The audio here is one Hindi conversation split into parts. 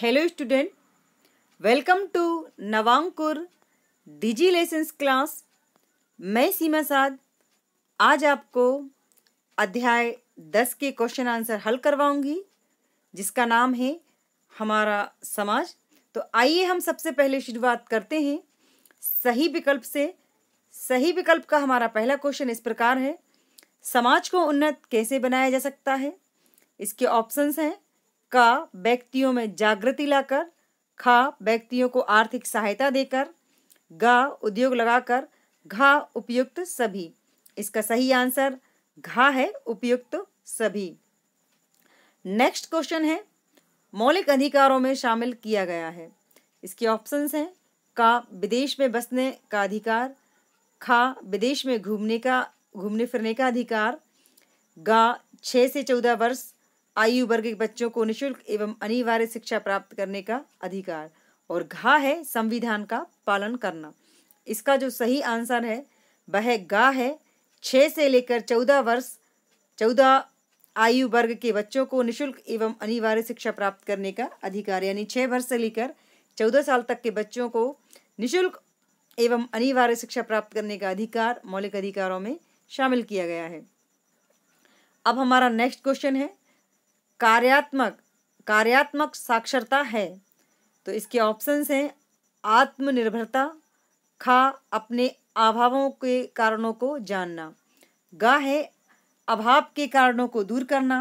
hello student welcome to Navankur digi lessons class मैं सीमा साद आज आपको अध्याय दस के क्वेश्चन आंसर हल करवाऊंगी जिसका नाम है हमारा समाज तो आइए हम सबसे पहले शुरुआत करते हैं सही विकल्प से सही विकल्प का हमारा पहला क्वेश्चन इस प्रकार है समाज को उन्नत कैसे बनाया जा सकता है इसके ऑप्शंस हैं का व्यक्तियों में जागृति लाकर खा व्यक्तियों को आर्थिक सहायता देकर गा उद्योग लगाकर घा उपयुक्त सभी इसका सही आंसर घा है उपयुक्त सभी नेक्स्ट क्वेश्चन है मौलिक अधिकारों में शामिल किया गया है इसके ऑप्शंस हैं का विदेश में बसने का अधिकार खा विदेश में घूमने का घूमने फिरने का अधिकार गा छः से चौदह वर्ष आयु वर्ग के बच्चों को निशुल्क एवं अनिवार्य शिक्षा प्राप्त करने का अधिकार और घा है संविधान का पालन करना इसका जो सही आंसर है वह गा है छः से लेकर चौदह वर्ष चौदह आयु वर्ग के बच्चों को निशुल्क एवं अनिवार्य शिक्षा प्राप्त करने का अधिकार यानी छः वर्ष से लेकर चौदह साल तक के बच्चों को निशुल्क एवं अनिवार्य शिक्षा प्राप्त करने का अधिकार मौलिक अधिकारों में शामिल किया गया है अब हमारा नेक्स्ट क्वेश्चन है कार्यात्मक कार्यात्मक साक्षरता है तो इसके ऑप्शंस हैं आत्मनिर्भरता खा अपने अभावों के कारणों को जानना गा है अभाव के कारणों को दूर करना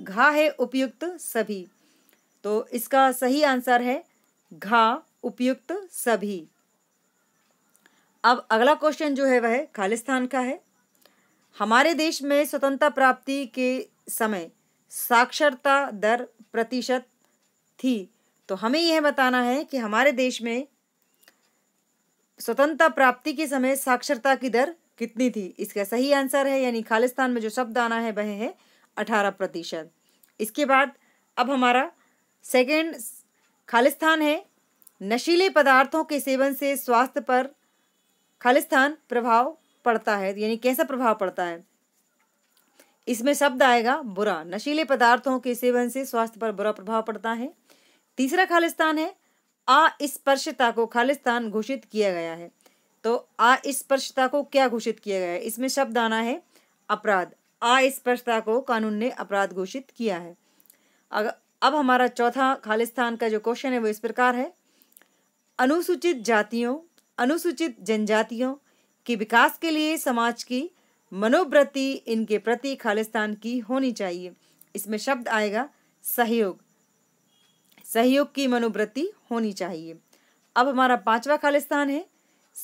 घा है उपयुक्त सभी तो इसका सही आंसर है घा उपयुक्त सभी अब अगला क्वेश्चन जो है वह खालिस्तान का है हमारे देश में स्वतंत्रता प्राप्ति के समय साक्षरता दर प्रतिशत थी तो हमें यह बताना है कि हमारे देश में स्वतंत्रता प्राप्ति के समय साक्षरता की दर कितनी थी इसका सही आंसर है यानी खालिस्तान में जो शब्द आना है वह है अठारह प्रतिशत इसके बाद अब हमारा सेकेंड खालिस्तान है नशीले पदार्थों के सेवन से स्वास्थ्य पर खालिस्तान प्रभाव पड़ता है यानी कैसा प्रभाव पड़ता है इसमें शब्द आएगा बुरा नशीले पदार्थों के सेवन से स्वास्थ्य पर बुरा प्रभाव पड़ता है तीसरा खालिस्तान है अस्पर्शता को खालिस्तान घोषित किया गया है तो अस्पर्शता को क्या घोषित किया गया है इसमें शब्द आना है अपराध अस्पर्शता को कानून ने अपराध घोषित किया है अगर अब हमारा चौथा खालिस्तान का जो क्वेश्चन है वो इस प्रकार है अनुसूचित जातियों अनुसूचित जनजातियों के विकास के लिए समाज की मनोवृत्ति इनके प्रति खालिस्तान की होनी चाहिए इसमें शब्द आएगा सहयोग सहयोग की मनोवृत्ति होनी चाहिए अब हमारा पांचवा खालिस्तान है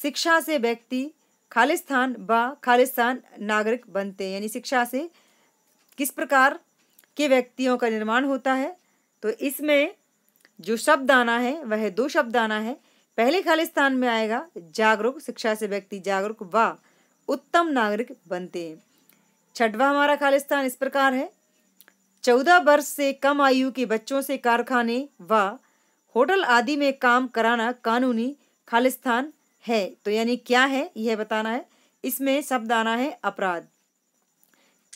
शिक्षा से व्यक्ति खालिस्तान व खालिस्तान नागरिक बनते हैं यानी शिक्षा से किस प्रकार के व्यक्तियों का निर्माण होता है तो इसमें जो शब्द आना है वह दो शब्द आना है पहले खालिस्तान में आएगा जागरूक शिक्षा से व्यक्ति जागरूक व उत्तम नागरिक बनते हैं छठवा हमारा खालिस्तान इस प्रकार है चौदह वर्ष से कम आयु के बच्चों से कारखाने व होटल आदि में काम कराना कानूनी खालिस्तान है तो यानी क्या है यह बताना है इसमें शब्द आना है अपराध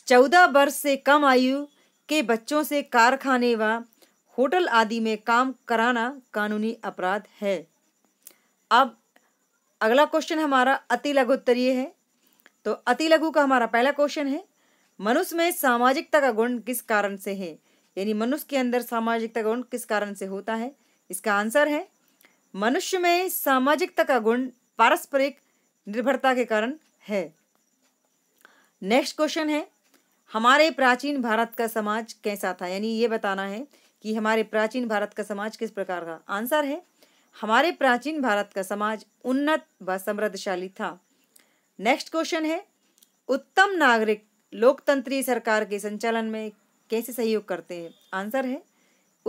चौदह वर्ष से कम आयु के बच्चों से कारखाने व होटल आदि में काम कराना कानूनी अपराध है अब अगला क्वेश्चन हमारा अति लघुत्तरीय है तो अति लघु का हमारा पहला क्वेश्चन है मनुष्य में सामाजिकता का गुण किस कारण से है यानी मनुष्य के अंदर सामाजिकता का गुण किस कारण से होता है इसका आंसर है मनुष्य में सामाजिकता का गुण पारस्परिक निर्भरता के कारण है नेक्स्ट क्वेश्चन है हमारे प्राचीन भारत का समाज कैसा था यानी ये बताना है कि हमारे प्राचीन भारत का समाज किस प्रकार का आंसर है हमारे प्राचीन भारत का समाज उन्नत व समृद्धशाली था नेक्स्ट क्वेश्चन है उत्तम नागरिक लोकतंत्रीय सरकार के संचालन में कैसे सहयोग करते हैं आंसर है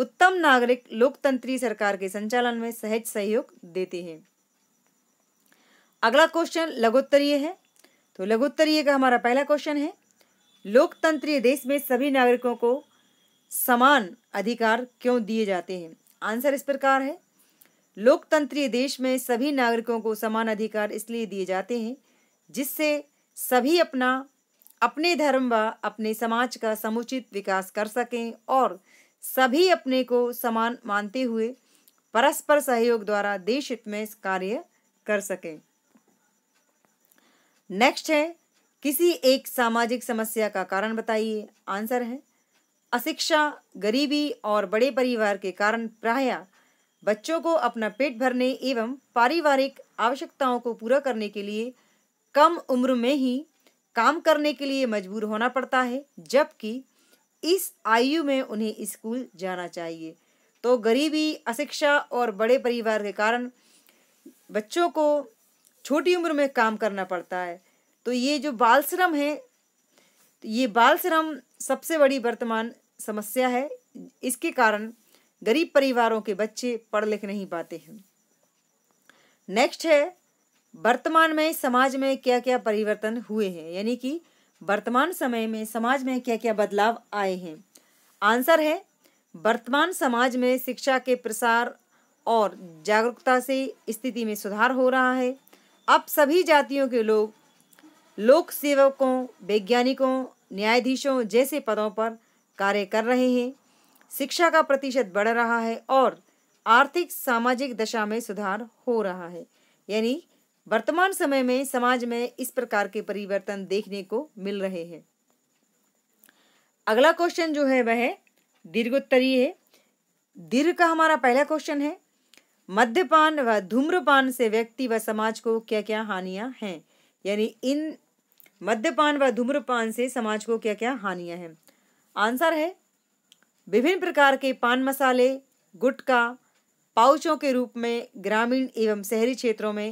उत्तम नागरिक लोकतंत्रीय सरकार के संचालन में सहज सहयोग देते हैं अगला क्वेश्चन लघुत्तरीय है तो लघुत्तरीय का हमारा पहला क्वेश्चन है लोकतंत्रीय देश में सभी नागरिकों को समान अधिकार क्यों दिए जाते हैं आंसर इस प्रकार है लोकतंत्रीय देश में सभी नागरिकों को समान अधिकार इसलिए दिए जाते हैं जिससे सभी अपना अपने धर्म व अपने समाज का समुचित विकास कर सकें और सभी अपने को समान मानते हुए परस्पर सहयोग द्वारा देश हित में कार्य कर सकें नेक्स्ट है किसी एक सामाजिक समस्या का कारण बताइए आंसर है अशिक्षा गरीबी और बड़े परिवार के कारण प्राय बच्चों को अपना पेट भरने एवं पारिवारिक आवश्यकताओं को पूरा करने के लिए कम उम्र में ही काम करने के लिए मजबूर होना पड़ता है जबकि इस आयु में उन्हें स्कूल जाना चाहिए तो गरीबी अशिक्षा और बड़े परिवार के कारण बच्चों को छोटी उम्र में काम करना पड़ता है तो ये जो बाल श्रम है तो ये बाल श्रम सबसे बड़ी वर्तमान समस्या है इसके कारण गरीब परिवारों के बच्चे पढ़ लिख नहीं पाते हैं नेक्स्ट है वर्तमान में समाज में क्या क्या परिवर्तन हुए हैं यानी कि वर्तमान समय में समाज में क्या क्या बदलाव आए हैं आंसर है वर्तमान समाज में शिक्षा के प्रसार और जागरूकता से स्थिति में सुधार हो रहा है अब सभी जातियों के लोग लोक सेवकों वैज्ञानिकों न्यायाधीशों जैसे पदों पर कार्य कर रहे हैं शिक्षा का प्रतिशत बढ़ रहा है और आर्थिक सामाजिक दशा में सुधार हो रहा है यानी वर्तमान समय में समाज में इस प्रकार के परिवर्तन देखने को मिल रहे हैं अगला क्वेश्चन जो है वह दीर्घोत्तरीय है दीर्घ का हमारा पहला क्वेश्चन है मद्यपान व धूम्रपान से व्यक्ति व समाज को क्या क्या हानियां हैं यानी इन मद्यपान व धूम्रपान से समाज को क्या क्या हानियां हैं आंसर है विभिन्न प्रकार के पान मसाले गुटखा पाउचों के रूप में ग्रामीण एवं शहरी क्षेत्रों में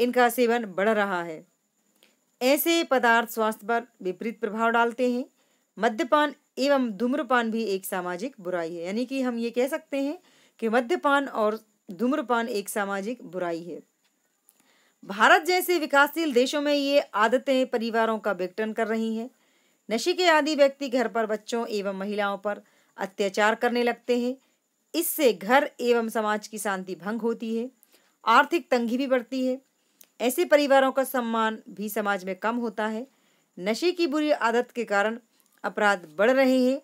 इनका सेवन बढ़ रहा है ऐसे पदार्थ स्वास्थ्य पर विपरीत प्रभाव डालते हैं मद्यपान एवं धूम्रपान भी एक सामाजिक बुराई है यानी कि हम ये कह सकते हैं कि मद्यपान और धूम्रपान एक सामाजिक बुराई है भारत जैसे विकासशील देशों में ये आदतें परिवारों का विघटन कर रही हैं नशे के आदि व्यक्ति घर पर बच्चों एवं महिलाओं पर अत्याचार करने लगते हैं इससे घर एवं समाज की शांति भंग होती है आर्थिक तंगी भी बढ़ती है ऐसे परिवारों का सम्मान भी समाज में कम होता है नशे की बुरी आदत के कारण अपराध बढ़ रहे हैं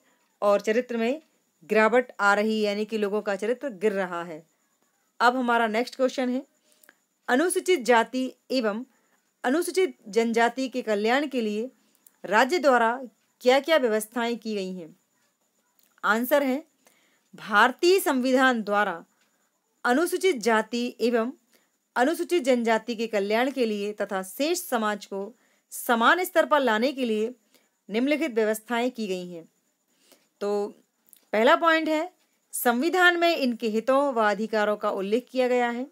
और चरित्र में गिरावट आ रही है यानी कि लोगों का चरित्र गिर रहा है अब हमारा नेक्स्ट क्वेश्चन है अनुसूचित जाति एवं अनुसूचित जनजाति के कल्याण के लिए राज्य द्वारा क्या क्या व्यवस्थाएं की गई हैं आंसर है भारतीय संविधान द्वारा अनुसूचित जाति एवं अनुसूचित जनजाति के कल्याण के लिए तथा शेष समाज को समान स्तर पर लाने के लिए निम्नलिखित व्यवस्थाएं की गई हैं तो पहला पॉइंट है संविधान में इनके हितों व अधिकारों का उल्लेख किया गया है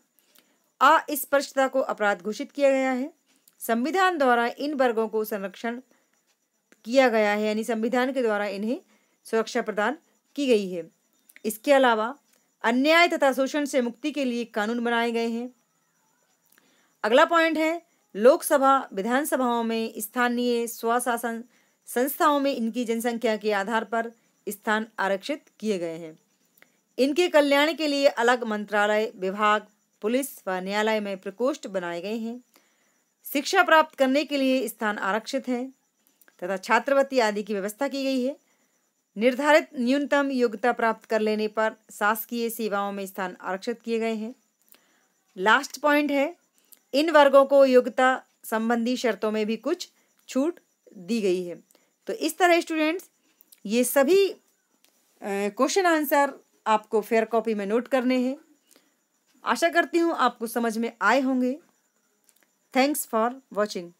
अस्पर्शता को अपराध घोषित किया गया है संविधान द्वारा इन वर्गों को संरक्षण किया गया है यानी संविधान के द्वारा इन्हें सुरक्षा प्रदान की गई है इसके अलावा अन्याय तथा शोषण से मुक्ति के लिए कानून बनाए गए हैं अगला पॉइंट है लोकसभा विधानसभाओं में स्थानीय स्वशासन संस्थाओं में इनकी जनसंख्या के आधार पर स्थान आरक्षित किए गए हैं इनके कल्याण के लिए अलग मंत्रालय विभाग पुलिस व न्यायालय में प्रकोष्ठ बनाए गए हैं शिक्षा प्राप्त करने के लिए स्थान आरक्षित हैं तथा छात्रवृत्ति आदि की व्यवस्था की गई है निर्धारित न्यूनतम योग्यता प्राप्त कर लेने पर शासकीय सेवाओं में स्थान आरक्षित किए गए हैं लास्ट पॉइंट है इन वर्गों को योग्यता संबंधी शर्तों में भी कुछ छूट दी गई है तो इस तरह स्टूडेंट्स ये सभी क्वेश्चन आंसर आपको फेयर कॉपी में नोट करने हैं आशा करती हूँ आपको समझ में आए होंगे थैंक्स फॉर वॉचिंग